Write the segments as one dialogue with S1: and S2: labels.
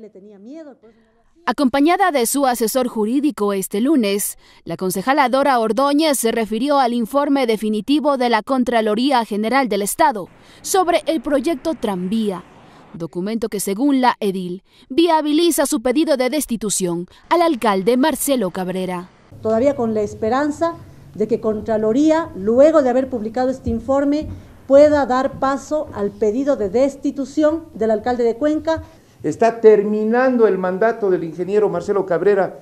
S1: le tenía miedo. Acompañada de su asesor jurídico este lunes, la concejala Dora Ordóñez se refirió al informe definitivo de la Contraloría General del Estado sobre el proyecto Tranvía, documento que según la edil viabiliza su pedido de destitución al alcalde Marcelo Cabrera. Todavía con la esperanza de que Contraloría, luego de haber publicado este informe,
S2: pueda dar paso al pedido de destitución del alcalde de Cuenca Está terminando el mandato del ingeniero Marcelo Cabrera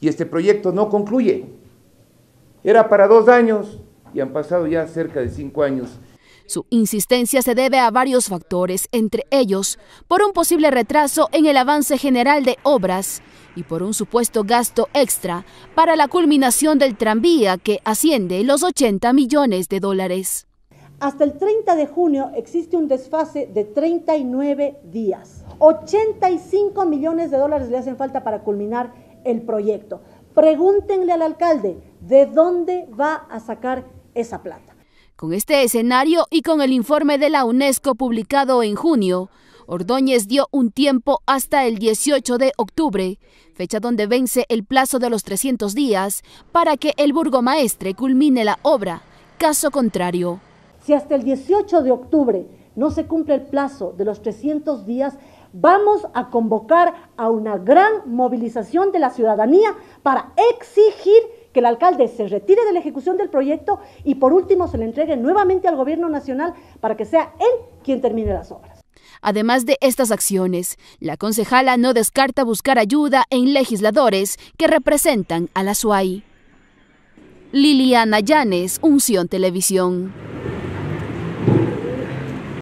S2: y este proyecto no concluye. Era para dos años y han pasado ya cerca de cinco años.
S1: Su insistencia se debe a varios factores, entre ellos por un posible retraso en el avance general de obras y por un supuesto gasto extra para la culminación del tranvía que asciende los 80 millones de dólares. Hasta
S2: el 30 de junio existe un desfase de 39 días. 85 millones de dólares le hacen falta para culminar el proyecto. Pregúntenle al
S1: alcalde de dónde va a sacar esa plata. Con este escenario y con el informe de la UNESCO publicado en junio, Ordóñez dio un tiempo hasta el 18 de octubre, fecha donde vence el plazo de los 300 días para que el burgomaestre culmine la obra. Caso contrario, si hasta el 18 de octubre no se cumple el plazo de los 300 días, vamos a
S2: convocar a una gran movilización de la ciudadanía para exigir que el alcalde se retire de la ejecución del proyecto y por último se le entregue nuevamente al gobierno nacional para que sea él
S1: quien termine las obras. Además de estas acciones, la concejala no descarta buscar ayuda en legisladores que representan a la SUAI. Liliana Llanes, Unción Televisión.